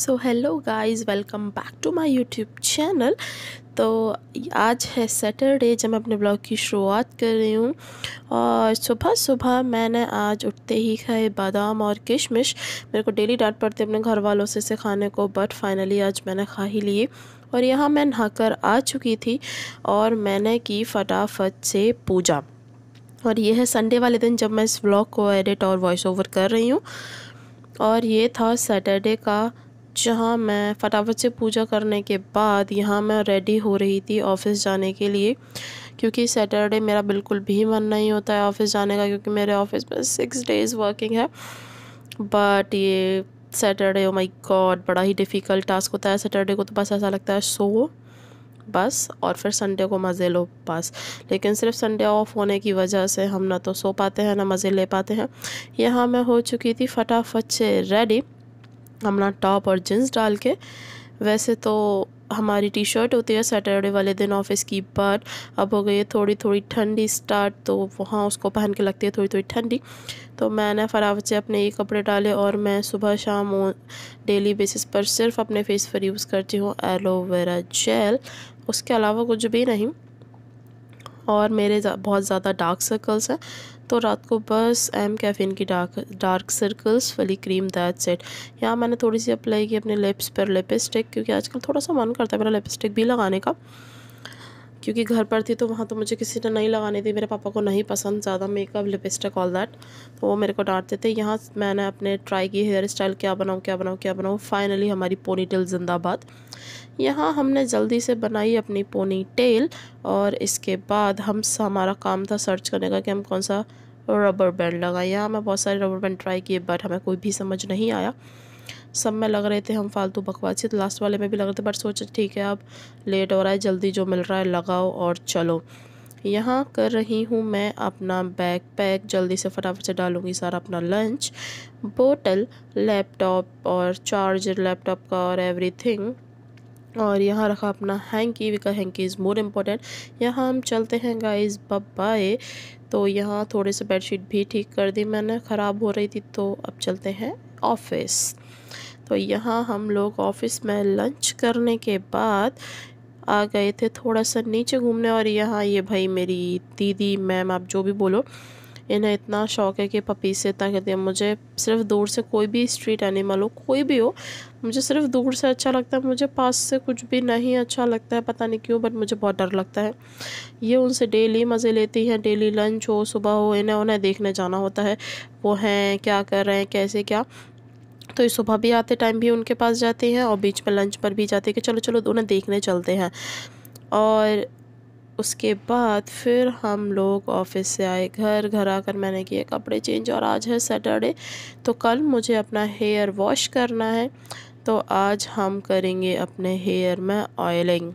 so hello guys welcome back to my YouTube channel तो आज है सैटरडे जब मैं अपने ब्लॉग की शुरुआत कर रही हूँ और सुबह सुबह मैंने आज उठते ही खाए बादाम और किशमिश मेरे को डेली डांट पड़ती अपने घर वालों से से खाने को बट फाइनली आज मैंने खा ही लिए और यहाँ मैं नहाकर आ चुकी थी और मैंने की फटाफट से पूजा और ये है संडे वाले दिन जब मैं इस ब्लॉग को एडिट और वॉइस ओवर कर रही हूँ और ये था सैटरडे का जहाँ मैं फटाफट से पूजा करने के बाद यहाँ मैं रेडी हो रही थी ऑफ़िस जाने के लिए क्योंकि सैटरडे मेरा बिल्कुल भी मन नहीं होता है ऑफ़िस जाने का क्योंकि मेरे ऑफ़िस में सिक्स डेज़ वर्किंग है बट ये सैटरडे ओ माय गॉड बड़ा ही डिफ़िकल्ट टास्क होता है सैटरडे को तो बस ऐसा लगता है सो बस और फिर संडे को मज़े लो बस लेकिन सिर्फ संडे ऑफ होने की वजह से हम ना तो सो पाते हैं ना मज़े ले पाते हैं यहाँ मैं हो चुकी थी फटाफट से रेडी अपना टॉप और जीन्स डाल के वैसे तो हमारी टी शर्ट होती है सैटरडे वाले दिन ऑफिस की बट अब हो गई है थोड़ी थोड़ी ठंडी स्टार्ट तो वहाँ उसको पहन के लगती है थोड़ी थोड़ी ठंडी तो मैंने फरावत से अपने ये कपड़े डाले और मैं सुबह शाम डेली बेसिस पर सिर्फ अपने फेस पर यूज़ करती हूँ एलोवेरा जेल उसके अलावा कुछ भी नहीं और मेरे बहुत ज़्यादा डार्क सर्कल्स हैं तो रात को बस एम कैफीन की डार्क डार्क सर्कल्स वाली क्रीम दैट सेट यहाँ मैंने थोड़ी सी अप्लाई की अपने लिप्स पर लिपस्टिक क्योंकि आजकल थोड़ा सा मन करता है मेरा लिपस्टिक भी लगाने का क्योंकि घर पर थी तो वहाँ तो मुझे किसी ने नहीं लगाने दी मेरे पापा को नहीं पसंद ज़्यादा मेकअप लिपस्टिक ऑल दैट तो वो मेरे को डांटते थे यहाँ मैंने अपने ट्राई की हेयर स्टाइल क्या बनाऊँ क्या बनाऊँ क्या बनाऊँ फाइनली हमारी पोनी टेल जिंदाबाद यहाँ हमने जल्दी से बनाई अपनी पोनी टेल और इसके बाद हम हमारा काम था सर्च करने का कि हम कौन सा रबर बैंड लगाए यहाँ मैं बहुत सारे रबर बैंड ट्राई किए बट हमें कोई भी समझ नहीं आया सब में लग रहे थे हम फालतू बकवासी तो लास्ट वाले में भी लग रहे थे बट सोचे ठीक है अब लेट हो रहा है जल्दी जो मिल रहा है लगाओ और चलो यहाँ कर रही हूँ मैं अपना बैग पैक जल्दी से फटाफट से डालूँगी सारा अपना लंच बोतल लैपटॉप और चार्जर लैपटॉप का और एवरीथिंग और यहाँ रखा अपना हैंकी विका हैंकी इज़ मोर इम्पोर्टेंट यहाँ हम चलते हैं बब बाय तो यहाँ थोड़े से बेडशीट भी ठीक कर दी मैंने ख़राब हो रही थी तो अब चलते हैं ऑफिस तो यहाँ हम लोग ऑफिस में लंच करने के बाद आ गए थे थोड़ा सा नीचे घूमने और यहाँ ये भाई मेरी दीदी मैम आप जो भी बोलो इन्हें इतना शौक है कि पपी से इतना कहते हैं मुझे सिर्फ दूर से कोई भी स्ट्रीट एनिमल हो कोई भी हो मुझे सिर्फ दूर से अच्छा लगता है मुझे पास से कुछ भी नहीं अच्छा लगता है पता नहीं क्यों बट मुझे बहुत डर लगता है ये उनसे डेली मज़े लेती हैं डेली लंच हो सुबह हो इन्हें उन्हें देखने जाना होता है वो हैं क्या कर रहे हैं कैसे क्या तो ये सुबह भी आते टाइम भी उनके पास जाते हैं और बीच में लंच पर भी जाते हैं कि चलो चलो उन्हें देखने चलते हैं और उसके बाद फिर हम लोग ऑफिस से आए घर घर आकर मैंने किए कपड़े चेंज और आज है सैटरडे तो कल मुझे अपना हेयर वॉश करना है तो आज हम करेंगे अपने हेयर में ऑयलिंग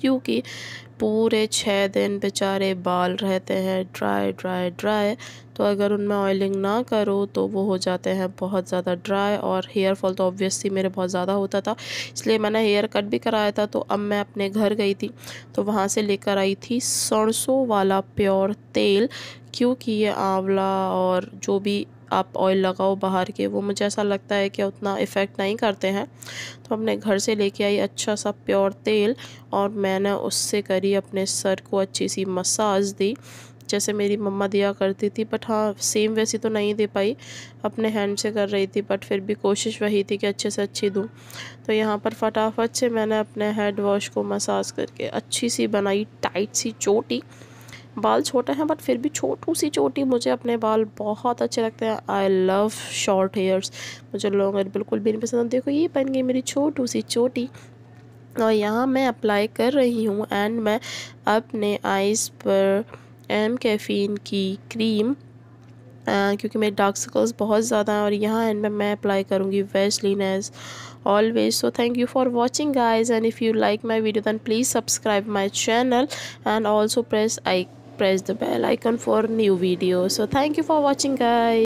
क्योंकि पूरे छः दिन बेचारे बाल रहते हैं ड्राई ड्राई ड्राई तो अगर उनमें ऑयलिंग ना करो तो वो हो जाते हैं बहुत ज़्यादा ड्राई और हेयर फॉल तो ऑब्वियसली मेरे बहुत ज़्यादा होता था इसलिए मैंने हेयर कट भी कराया था तो अब मैं अपने घर गई थी तो वहाँ से लेकर आई थी सरसों वाला प्योर तेल क्योंकि ये आंवला और जो भी आप ऑयल लगाओ बाहर के वो मुझे ऐसा लगता है कि उतना इफ़ेक्ट नहीं करते हैं तो अपने घर से लेके आई अच्छा सा प्योर तेल और मैंने उससे करी अपने सर को अच्छी सी मसाज दी जैसे मेरी मम्मा दिया करती थी बट हाँ सेम वैसी तो नहीं दे पाई अपने हैंड से कर रही थी बट फिर भी कोशिश वही थी कि अच्छे से अच्छी दूँ तो यहाँ पर फटाफट से मैंने अपने हेड वॉश को मसाज करके अच्छी सी बनाई टाइट सी चोटी बाल छोटे हैं बट फिर भी छोटू सी चोटी मुझे अपने बाल बहुत अच्छे लगते हैं आई लव शॉर्ट हेयर्स मुझे लॉन्ग हेयर बिल्कुल भी नहीं पसंद देखो ये पहन गई मेरी छोटू सी चोटी और यहाँ मैं अप्लाई कर रही हूँ एंड मैं अपने आइज़ पर एम कैफीन की क्रीम आ, क्योंकि मेरे डार्क सर्कल्स बहुत ज़्यादा हैं और यहाँ एंड में मैं अप्लाई करूँगी Vaseline as always so thank you for watching guys and if you like my video then please subscribe my channel and also press I press the bell icon for new videos so thank you for watching guys